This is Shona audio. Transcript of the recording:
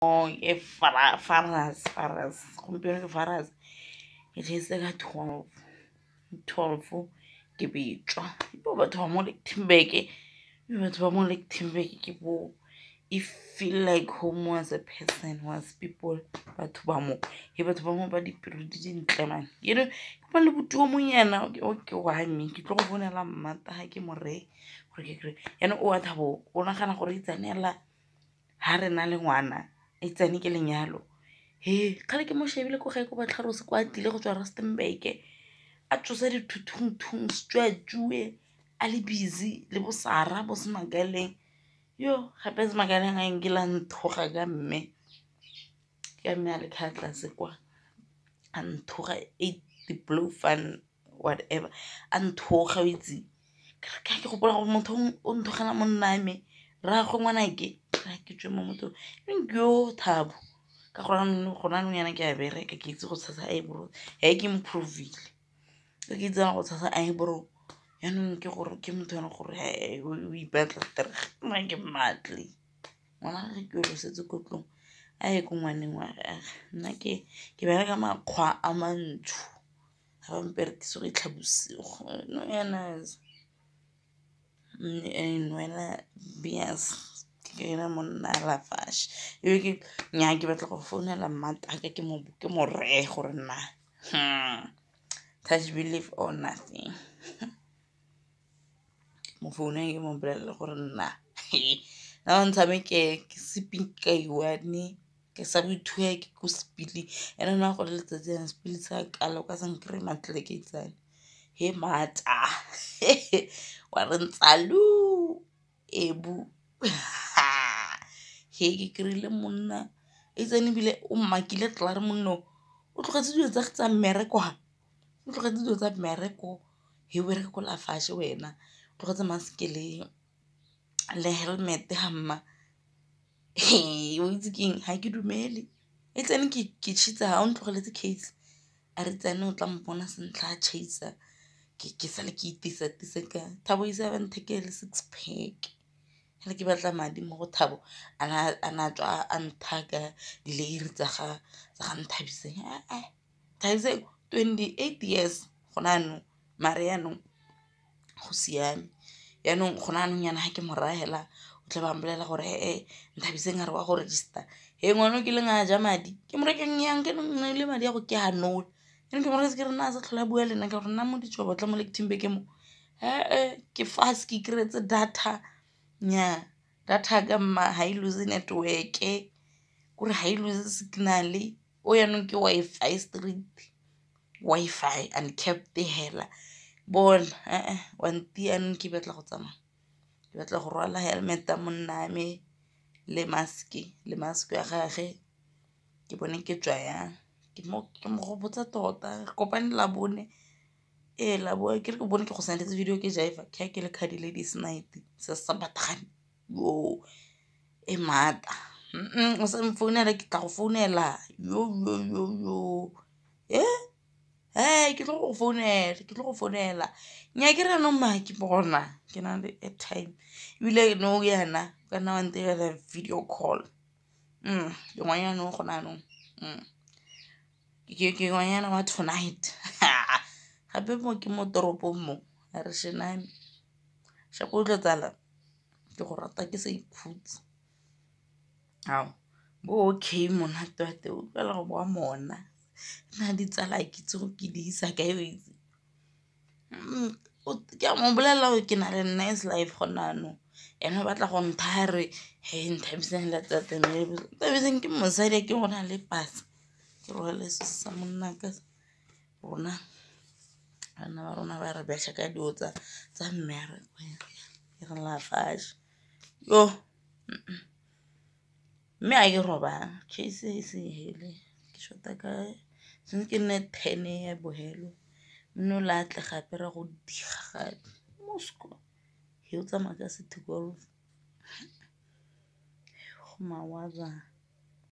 efaras faras gompieno ke faras e tlhaise ka twelve ke betswa ebo batho ba mo lectimbeke ebo batho ba mo lectimbeke ke bo e feel like home was a person was people batho ba mo e batho ba mo ba dipelo di dintle mane yeno ke bona le botuo monyana o ke wame ke tlo go bonela mmata ga ke moree gore ke kry yanong o athabo o nagana gore itsaneela ga re na le ngwana itsane ke lenyalo he kgale ke moshebile ko gae ko batlharose ko a tlile go tswa rustenbeke a tsosa dithuthungthung setswajue a le busy le bosara bo semakaleng yo gape semakaleng a enke la nthoga ka mme ka mme a le kgatlase kwa a nthoga eighty blow fun whatever a nthoga o itse kare ka ke gopola gore motho o nthogela monna me rraagwe ngwana ke kitswe mo motho ngyo thabo ka gore go na nyana ke a bereka ke itse go tshasa eyebro ga ke improvile ke ke itsena go tshasa eyebro yaanong ke gore ke motho yane gore o ipatla terega ke matle ngwana gage ke olosetse kotlong a ye ko ngwaneng wa gage nna ke bereka makgwa a mantsho ga bamperekise go itlhabosego no yana nwela bias ke ena monna la fashe ebe ke nyaa ke batla go founela mmataka ke moke mo reye gore nna hmm. touch believe or nothing mo founu ke mo bolelele gore nna na bantshame ke ke sepika iwane ke sa boithuya ke ko spili ene na go le letsatsi yang spili sa kala o ka san kry matlele ke itsane e he mata wa re ntsa lu ebu ke ke kryile monna e tsene ebile o mmakile tla re monno o tlogetse dilo tsa mmerekwa o tlogetse dilo tsa mmereko he bereke ko lafashe wena o tlogetse maske le le helmet gamma o itse keng ga ke dumele e tsene ke chitsa ga o ntlogeletse case a re tsene o tla mpona sentlha a chaisa ke sale ke itisatise ka thabo isa e bantheke le six pack ga ne ke batla madi mo go Thabo a na tswa a nthaka dileiri tsa ga Nthabiseng Thabiseng twenty eight years gone jaanong mare yaanong go siame, jaanong go jaanong jaana ga ke mo raya o tle ba mpolelela gore ee Nthabiseng a re wa go register hei ngwana o kileng a ja madi ke mo yang ke ne le madi a go ke a nola ene ke mo ke re na a sa tlhola bua lena nna ka gore nna mo ditsobotla mo lekething ke mo ee ke fast ke kry-etse data. Nnyaa data ka mma ha e lose network-e kore ha e lose signal-e o yanong ke Wi-Fi street Wi-Fi uncapped hela bona eh, eh, wa nteya yanong ke batla go tsamaya, ke batla go rwala helmet-e ya le mask le maske ya gage ke bone ke tswa yang ke mo gopotsa tota kopane la bone ela boa ke re ke bone ke go sa video ke jiva e ke ya ke le cadi ladies night se sa batagane yo e mata o sa mfounela ke tla go founela yo yo yo yo e eh? hey ke tlo go founela ke tlo go founela nya ke re no ma ke bona ke na le airtime ebile no yana ka nna wa ntirela video call mm yongwanyana no go nanong mm ke ke wa tonight gape mo ke mo toropong mo a re shenane sha ko tlo tsala ke go rata ke sa ikhutse aw bo okay mona twate o tlo go bua mona na di tsala ke tso ke di isa ka yo itse mm, ke a mo bolelela ke na le nice life gona no ene batla go ntha re he nthabiseng la e tsate me ke mosadi ke gona le pasa ke rwele se sa monna ka rona bana ba rona ba re bega ka dio tsa tsa mmereko e re lafashe yo mme a ke robang chase e se hele ke shota ka sene ke nne ten ya bohelo mme o latle gape ra go diga gape mosko he o tsamaya ka sethekolo go mawajana